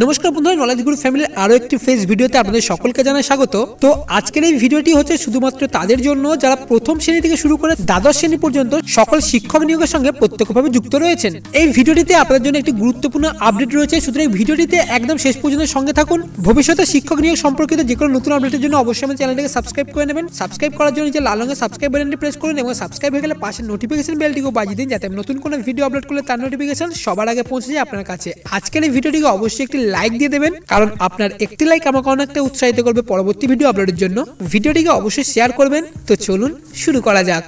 নমস্কার বন্ধুরা নলেজ গুরু ফ্যামিলির আরও একটি ফেস ভিডিওতে আপনাদের সকলকে জানাই স্বাগত তো আজকের এই ভিডিওটি হচ্ছে শুধুমাত্র তাদের জন্য যারা প্রথম শ্রেণী থেকে শুরু করে দ্বাদশ শ্রেণী পর্যন্ত সকল শিক্ষক নিয়োগের সঙ্গে প্রত্যক্ষভাবে যুক্ত রয়েছেন এই ভিডিওটিতে আপনাদের জন্য একটি গুরুত্বপূর্ণ আপডেট রয়েছে সুতরাং এই ভিডিওটিতে একদম শেষ পর্যন্ত সঙ্গে থাকুন ভবিষ্যতে শিক্ষক নিয়োগ সম্পর্কিত যে কোনো নতুন আপডেটের জন্য অবশ্যই আমার চ্যানেলটিকে সাবস্ক্রাইব করে নেবেন সাবস্ক্রাইব করার জন্য যে লাল রঙের সাবস্ক্রাইব বাটনটি প্রেস করুন এবং সাবস্ক্রাইব হয়ে গেলে পাশে নোটিফিকেশন বেলটিকেও বাজিয়ে দিন যাতে নতুন কোনো ভিডিও আপলোড করলে তার নোটিফিকেশন সবার আগে পৌঁছে যায় আপনার কাছে আজকের এই ভিডিওটিকে অবশ্যই একটি লাইক দিয়ে দেবেন কারণ আপনার একটি লাইক আমাকে অনেকটা উৎসাহিত করবে পরবর্তী ভিডিও আপলোডের জন্য ভিডিওটিকে অবশ্যই শেয়ার করবেন তো চলুন শুরু করা যাক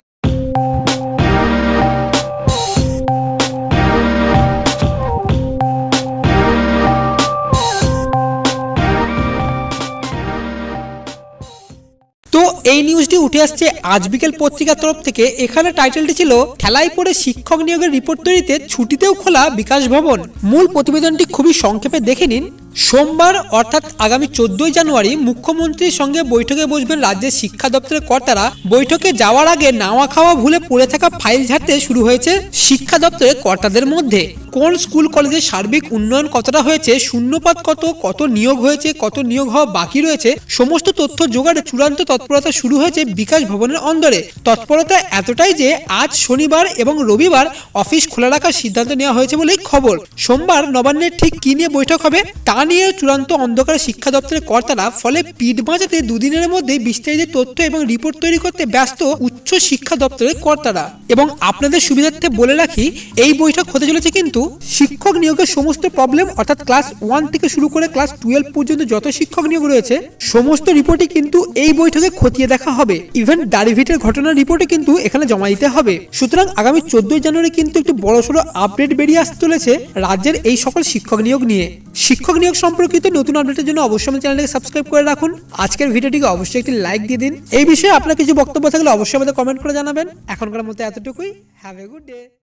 এই নিউজটি উঠে আসছে আজ বিকেল পত্রিকার তরফ থেকে এখানে টাইটেলটি ছিল খেলায় পড়ে শিক্ষক নিয়োগের রিপোর্ট তৈরিতে ছুটিতেও খোলা বিকাশ ভবন মূল প্রতিবেদনটি খুবই সংক্ষেপে দেখে নিন সোমবার অর্থাৎ আগামী চোদ্দই জানুয়ারি মুখ্যমন্ত্রীর সঙ্গে বৈঠকে বসবেন রাজ্যের শিক্ষা দপ্তরের কর্তারা বৈঠকে যাওয়ার আগে নাওয়া খাওয়া ভুলে পড়ে থাকা ফাইল ঝাড়তে শুরু হয়েছে শিক্ষা দপ্তরের কর্তাদের মধ্যে কোন স্কুল কলেজের সার্বিক উন্নয়ন কতটা হয়েছে শূন্যপাত কত কত নিয়োগ হয়েছে কত নিয়োগ হওয়া বাকি রয়েছে সমস্ত তথ্য জোগাড়ে চূড়ান্ত তৎপরতা শুরু হয়েছে বিকাশ ভবনের অন্দরে তৎপরতা এতটাই যে আজ শনিবার এবং রবিবার অফিস খোলা রাখার সিদ্ধান্ত নেওয়া হয়েছে বলেই খবর সোমবার নবান্নের ঠিক কী নিয়ে বৈঠক হবে তা স্থানীয় চূড়ান্ত অন্ধকার শিক্ষা দপ্তরের কর্তারা ফলে পিট বাঁচাতে দুদিনের মধ্যে বিস্তারিত তথ্য এবং রিপোর্ট তৈরি করতে ব্যস্ত উচ্চ শিক্ষা দপ্তরের কর্তারা এবং আপনাদের সুবিধার্থে বলে রাখি এই বৈঠক হতে চলেছে কিন্তু শিক্ষক নিয়োগের সমস্ত প্রবলেম অর্থাৎ ক্লাস ওয়ান থেকে শুরু করে ক্লাস টুয়েলভ পর্যন্ত যত শিক্ষক নিয়োগ রয়েছে সমস্ত রিপোর্টই কিন্তু এই বৈঠকে খতিয়ে দেখা হবে ইভেন ডারিভিটের ঘটনার রিপোর্টে কিন্তু এখানে জমা দিতে হবে সুতরাং আগামী চোদ্দই জানুয়ারি কিন্তু একটি বড়সড় আপডেট বেরিয়ে আসতে চলেছে রাজ্যের এই সকল শিক্ষক নিয়োগ নিয়ে শিক্ষক নিয়োগ সম্পর্কিত নতুন আপডেটের জন্য অবশ্যই আমার চ্যানেলটিকে সাবস্ক্রাইব করে রাখুন আজকের ভিডিওটিকে অবশ্যই একটি লাইক দিয়ে দিন এই বিষয়ে আপনার কিছু বক্তব্য থাকলে অবশ্যই আমাদের কমেন্ট করে জানাবেন এখনকার মতো এত এতটুকুই হ্যাভ এ গুড ডে